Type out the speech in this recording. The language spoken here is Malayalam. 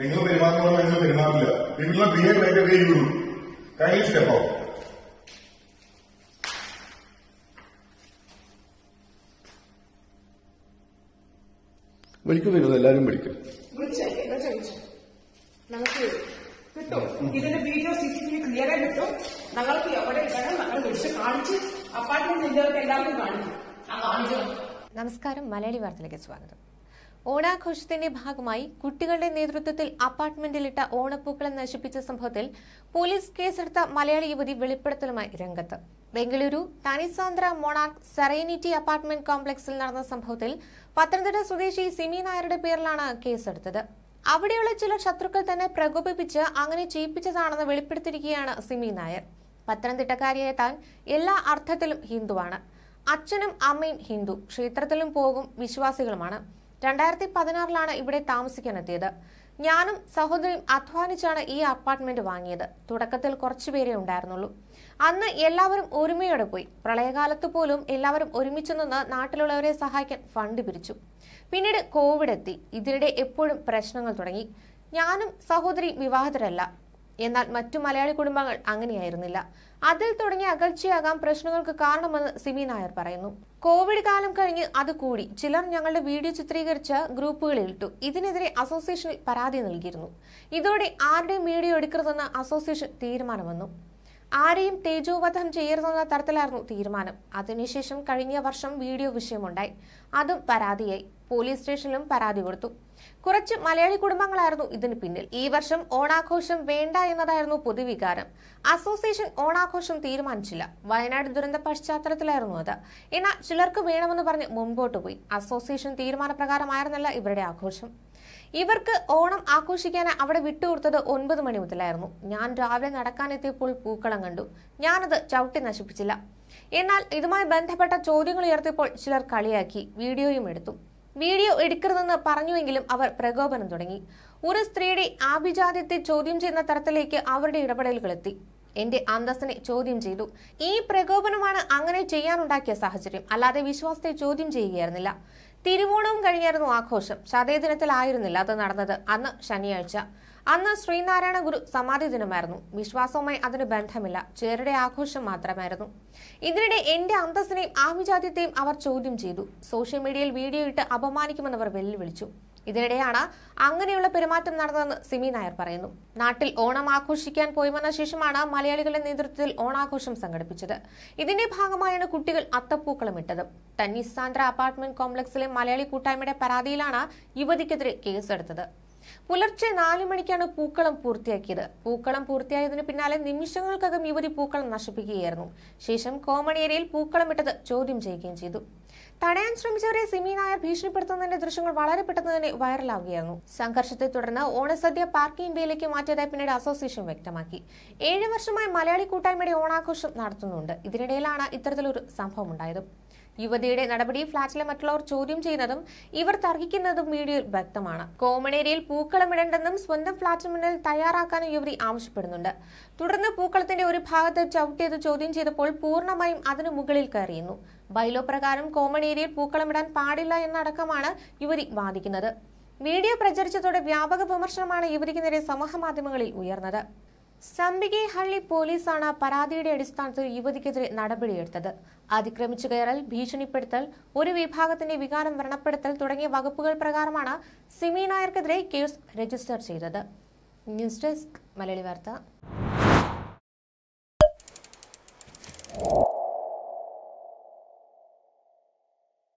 നിങ്ങൾ പെരുമാറുമ്പോൾ നിങ്ങൾ പെരുമാറില്ല നിങ്ങളുടെ ബിഹേവ് ലൈക്ക് എ യു കൈ സ്റ്റെപ്പ് ഔട്ട് വിളിക്കും വരുന്നത് എല്ലാവരും വിളിക്കും നമുക്ക് കിട്ടും ഇതിന്റെ വീഡിയോ സിസിടിവി ക്ലിയർ ആയി കിട്ടും ഞങ്ങൾക്ക് എവിടെ വേണം ഞങ്ങൾ വിളിച്ച് കാണിച്ച് അപ്പാർട്ട്മെന്റ് എല്ലാവർക്കും കാണിക്കും നമസ്കാരം മലയാളി വാർത്തയിലേക്ക് സ്വാഗതം ഓണാഘോഷത്തിന്റെ ഭാഗമായി കുട്ടികളുടെ നേതൃത്വത്തിൽ അപ്പാർട്ട്മെന്റിലിട്ട ഓണപ്പൂക്കളം നശിപ്പിച്ച സംഭവത്തിൽ പോലീസ് കേസെടുത്ത മലയാളി യുവതി വെളിപ്പെടുത്തലുമായി രംഗത്ത് Bengaluru Thanisandra Monarch Serenity apartment കോംപ്ലക്സിൽ നടന്ന സംഭവത്തിൽ പത്തനംതിട്ട സ്വദേശി സിമി നായരുടെ പേരിലാണ് കേസെടുത്തത് അവിടെയുള്ള ചില ശത്രുക്കൾ തന്നെ പ്രകോപിപ്പിച്ച് അങ്ങനെ ചെയ്യിപ്പിച്ചതാണെന്ന് വെളിപ്പെടുത്തിയിരിക്കുകയാണ് സിമി നായർ പത്തനംതിട്ടക്കാരിയായ താൻ എല്ലാ അർത്ഥത്തിലും ഹിന്ദുവാണ് അച്ഛനും അമ്മയും ഹിന്ദു ക്ഷേത്രത്തിലും പോകും വിശ്വാസികളുമാണ് രണ്ടായിരത്തി പതിനാറിലാണ് ഇവിടെ താമസിക്കാനെത്തിയത് ഞാനും സഹോദരിയും അധ്വാനിച്ചാണ് ഈ അപ്പാർട്ട്മെന്റ് വാങ്ങിയത് തുടക്കത്തിൽ കുറച്ചുപേരെ ഉണ്ടായിരുന്നുള്ളൂ അന്ന് എല്ലാവരും ഒരുമയോടെ പോയി പ്രളയകാലത്ത് പോലും എല്ലാവരും ഒരുമിച്ച് നിന്ന് നാട്ടിലുള്ളവരെ സഹായിക്കാൻ ഫണ്ട് പിരിച്ചു പിന്നീട് കോവിഡ് എത്തി ഇതിനിടെ എപ്പോഴും പ്രശ്നങ്ങൾ തുടങ്ങി ഞാനും സഹോദരി വിവാഹിതരല്ല എന്നാൽ മറ്റു മലയാളി കുടുംബങ്ങൾ അങ്ങനെയായിരുന്നില്ല അതിൽ തുടങ്ങിയ അകൽച്ചയാകാം പ്രശ്നങ്ങൾക്ക് കാരണമെന്ന് സിമി നായർ പറയുന്നു കോവിഡ് കാലം കഴിഞ്ഞ് അത് കൂടി ചിലർ ഞങ്ങളുടെ വീഡിയോ ചിത്രീകരിച്ച ഗ്രൂപ്പുകളിൽ ഇട്ടു ഇതിനെതിരെ അസോസിയേഷനിൽ പരാതി നൽകിയിരുന്നു ഇതോടെ ആരുടെയും വീഡിയോ എടുക്കരുതെന്ന് അസോസിയേഷൻ തീരുമാനം വന്നു ആരെയും തേജോവധം ചെയ്യരുതെന്ന തരത്തിലായിരുന്നു തീരുമാനം അതിനുശേഷം കഴിഞ്ഞ വർഷം വീഡിയോ വിഷയമുണ്ടായി അതും പരാതിയായി പോലീസ് സ്റ്റേഷനിലും പരാതി കൊടുത്തു കുറച്ച് മലയാളി കുടുംബങ്ങളായിരുന്നു ഇതിന് പിന്നിൽ ഈ വർഷം ഓണാഘോഷം വേണ്ട എന്നതായിരുന്നു പൊതുവികാരം അസോസിയേഷൻ ഓണാഘോഷം തീരുമാനിച്ചില്ല വയനാട് ദുരന്ത പശ്ചാത്തലത്തിലായിരുന്നു അത് എന്നാൽ ചിലർക്ക് വേണമെന്ന് പറഞ്ഞ് മുൻപോട്ട് പോയി അസോസിയേഷൻ തീരുമാനപ്രകാരമായിരുന്നല്ല ഇവരുടെ ആഘോഷം ഇവർക്ക് ഓണം ആഘോഷിക്കാൻ അവിടെ വിട്ടുകൊടുത്തത് ഒൻപത് മണി മുതലായിരുന്നു ഞാൻ രാവിലെ നടക്കാനെത്തിയപ്പോൾ പൂക്കളം കണ്ടു ഞാനത് ചവിട്ടി നശിപ്പിച്ചില്ല എന്നാൽ ഇതുമായി ബന്ധപ്പെട്ട ചോദ്യങ്ങൾ ഉയർത്തിയപ്പോൾ ചിലർ കളിയാക്കി വീഡിയോയും എടുത്തു വീഡിയോ എടുക്കരുതെന്ന് പറഞ്ഞുവെങ്കിലും അവർ പ്രകോപനം തുടങ്ങി ഒരു സ്ത്രീയുടെ ആഭിജാത്യത്തെ ചോദ്യം ചെയ്യുന്ന തരത്തിലേക്ക് അവരുടെ ഇടപെടലുകളെത്തി എന്റെ അന്തസ്സിനെ ചോദ്യം ചെയ്തു ഈ പ്രകോപനമാണ് അങ്ങനെ ചെയ്യാനുണ്ടാക്കിയ സാഹചര്യം അല്ലാതെ വിശ്വാസത്തെ ചോദ്യം ചെയ്യുകയായിരുന്നില്ല തിരുവോണവും കഴിഞ്ഞായിരുന്നു ആഘോഷം ചതയ ദിനത്തിലായിരുന്നില്ല അത് നടന്നത് അന്ന് ശനിയാഴ്ച അന്ന് ശ്രീനാരായണ ഗുരു സമാധി ദിനമായിരുന്നു വിശ്വാസവുമായി അതിന് ബന്ധമില്ല ചേരുടെ ആഘോഷം മാത്രമായിരുന്നു ഇതിനിടെ എന്റെ അന്തസ്സിനെയും ആഭിജാത്യത്തെയും അവർ ചോദ്യം ചെയ്തു സോഷ്യൽ മീഡിയയിൽ വീഡിയോ ഇട്ട് അപമാനിക്കുമെന്നവർ വെല്ലുവിളിച്ചു ഇതിനിടെയാണ് അങ്ങനെയുള്ള പെരുമാറ്റം നടന്നതെന്ന് സിമി നായർ പറയുന്നു നാട്ടിൽ ഓണം ആഘോഷിക്കാൻ പോയി വന്ന ശേഷമാണ് മലയാളികളുടെ നേതൃത്വത്തിൽ ഓണാഘോഷം സംഘടിപ്പിച്ചത് ഇതിന്റെ ഭാഗമായാണ് കുട്ടികൾ അത്തപ്പൂക്കളം ഇട്ടത് തന്നിസാന്ദ്ര അപ്പാർട്ട്മെന്റ് കോംപ്ലക്സിലെ മലയാളി കൂട്ടായ്മയുടെ പരാതിയിലാണ് യുവതിക്കെതിരെ കേസെടുത്തത് പുലർച്ചെ നാലു മണിക്കാണ് പൂക്കളം പൂർത്തിയാക്കിയത് പൂക്കളം പൂർത്തിയായതിനു പിന്നാലെ നിമിഷങ്ങൾക്കകം യുവതി പൂക്കളം നശിപ്പിക്കുകയായിരുന്നു ശേഷം കോമൺ ഏരിയയിൽ ഇട്ടത് ചോദ്യം ചെയ്യുകയും ചെയ്തു തടയാൻ ശ്രമിച്ചവരെ സിമി നായർ ഭീഷണിപ്പെടുത്തുന്നതിന്റെ ദൃശ്യങ്ങൾ വളരെ പെട്ടെന്ന് തന്നെ വൈറലാവുകയായിരുന്നു സംഘർഷത്തെ തുടർന്ന് ഓണസദ്യ പാർക്കിംഗ് ഡേയിലേക്ക് മാറ്റിയതായി പിന്നീട് അസോസിയേഷൻ വ്യക്തമാക്കി ഏഴ് വർഷമായി മലയാളി കൂട്ടായ്മയുടെ ഓണാഘോഷം നടത്തുന്നുണ്ട് ഇതിനിടയിലാണ് ഇത്തരത്തിലൊരു സംഭവം ഉണ്ടായത് യുവതിയുടെ നടപടി ഫ്ളാറ്റിലെ മറ്റുള്ളവർ ചോദ്യം ചെയ്യുന്നതും ഇവർ തർക്കിക്കുന്നതും വീഡിയോയിൽ വ്യക്തമാണ് കോമണേരിയിൽ പൂക്കളമിടണ്ടെന്നും സ്വന്തം ഫ്ളാറ്റിന് മുന്നിൽ തയ്യാറാക്കാനും യുവതി ആവശ്യപ്പെടുന്നുണ്ട് തുടർന്ന് പൂക്കളത്തിന്റെ ഒരു ഭാഗത്ത് ചവിട്ടിയത് ചോദ്യം ചെയ്തപ്പോൾ പൂർണ്ണമായും അതിനു മുകളിൽ കയറിയുന്നു ബൈലോ പ്രകാരം കോമണേരിയയിൽ പൂക്കളമിടാൻ പാടില്ല എന്നടക്കമാണ് യുവതി വാദിക്കുന്നത് വീഡിയോ പ്രചരിച്ചതോടെ വ്യാപക വിമർശനമാണ് യുവതിക്കെതിരെ നേരെ സമൂഹ മാധ്യമങ്ങളിൽ ഉയർന്നത് ഹള്ളി പോലീസാണ് പരാതിയുടെ അടിസ്ഥാനത്തിൽ യുവതിക്കെതിരെ നടപടിയെടുത്തത് അതിക്രമിച്ചു കയറൽ ഭീഷണിപ്പെടുത്തൽ ഒരു വിഭാഗത്തിന്റെ വികാരം വ്രണപ്പെടുത്തൽ തുടങ്ങിയ വകുപ്പുകൾ പ്രകാരമാണ് സിമി നായർക്കെതിരെ കേസ് രജിസ്റ്റർ ചെയ്തത് ന്യൂസ് ഡെസ്ക് മലയാളി വാർത്ത